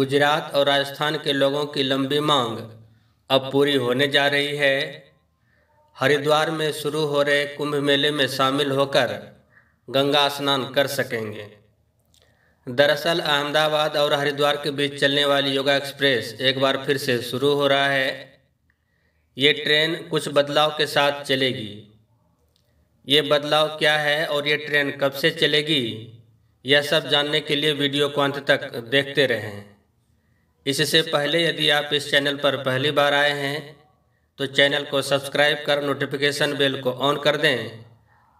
गुजरात और राजस्थान के लोगों की लंबी मांग अब पूरी होने जा रही है हरिद्वार में शुरू हो रहे कुंभ मेले में शामिल होकर गंगा स्नान कर सकेंगे दरअसल अहमदाबाद और हरिद्वार के बीच चलने वाली योगा एक्सप्रेस एक बार फिर से शुरू हो रहा है ये ट्रेन कुछ बदलाव के साथ चलेगी ये बदलाव क्या है और ये ट्रेन कब से चलेगी यह सब जानने के लिए वीडियो को अंत तक देखते रहें इससे पहले यदि आप इस चैनल पर पहली बार आए हैं तो चैनल को सब्सक्राइब कर नोटिफिकेशन बेल को ऑन कर दें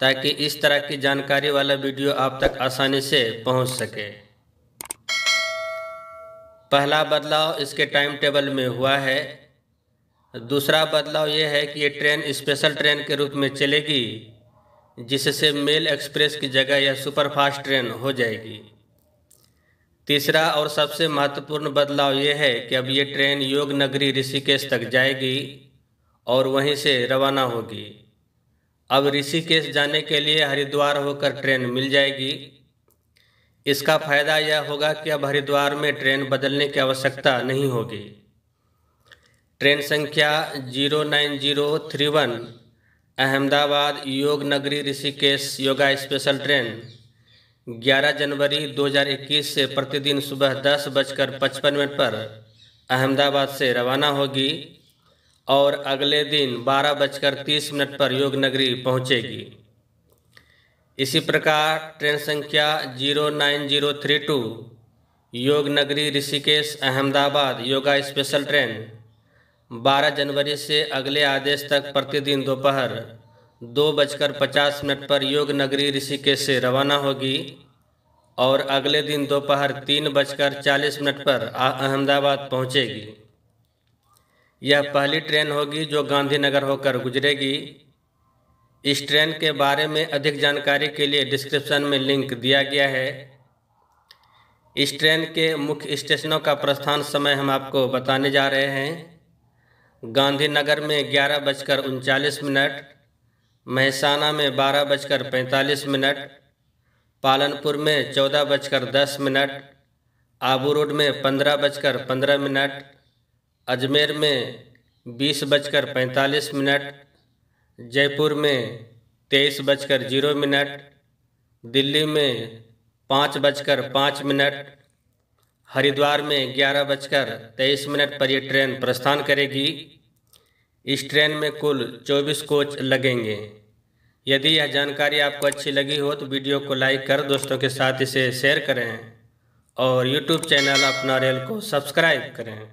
ताकि इस तरह की जानकारी वाला वीडियो आप तक आसानी से पहुंच सके पहला बदलाव इसके टाइम टेबल में हुआ है दूसरा बदलाव यह है कि ये ट्रेन स्पेशल ट्रेन के रूप में चलेगी जिससे मेल एक्सप्रेस की जगह यह सुपरफास्ट ट्रेन हो जाएगी तीसरा और सबसे महत्वपूर्ण बदलाव यह है कि अब ये ट्रेन योग नगरी ऋषिकेश तक जाएगी और वहीं से रवाना होगी अब ऋषिकेश जाने के लिए हरिद्वार होकर ट्रेन मिल जाएगी इसका फायदा यह होगा कि अब हरिद्वार में ट्रेन बदलने की आवश्यकता नहीं होगी ट्रेन संख्या zero nine zero three one Ahmedabad Yog Nagari Rishikesh yoga special train 11 जनवरी 2021 से प्रतिदिन सुबह दस बजकर पचपन मिनट पर अहमदाबाद से रवाना होगी और अगले दिन बारह बजकर तीस मिनट पर योग नगरी पहुँचेगी इसी प्रकार ट्रेन संख्या zero nine zero three two Yog Nagari Rishikesh Ahmedabad yoga special train 12 जनवरी से अगले आदेश तक प्रतिदिन दोपहर दो बजकर पचास मिनट पर योग नगरी ऋषिकेश से रवाना होगी और अगले दिन दोपहर तीन बजकर चालीस मिनट पर अहमदाबाद पहुंचेगी यह पहली ट्रेन होगी जो गांधीनगर होकर गुजरेगी इस ट्रेन के बारे में अधिक जानकारी के लिए डिस्क्रिप्शन में लिंक दिया गया है इस ट्रेन के मुख्य स्टेशनों का प्रस्थान समय हम आपको बताने जा रहे हैं गांधीनगर में ग्यारह बजकर उनचालीस मिनट महसाना में बारह बजकर पैंतालीस मिनट पालनपुर में चौदह बजकर दस मिनट आबू रोड में पंद्रह बजकर पंद्रह मिनट अजमेर में बीस बजकर पैंतालीस मिनट जयपुर में तेईस बजकर जीरो मिनट दिल्ली में पाँच बजकर पाँच मिनट हरिद्वार में ग्यारह बजकर तेईस मिनट पर यह ट्रेन प्रस्थान करेगी इस ट्रेन में कुल चौबीस कोच लगेंगे यदि यह जानकारी आपको अच्छी लगी हो तो वीडियो को लाइक कर दोस्तों के साथ इसे शेयर करें और यूट्यूब चैनल अपना रेल को सब्सक्राइब करें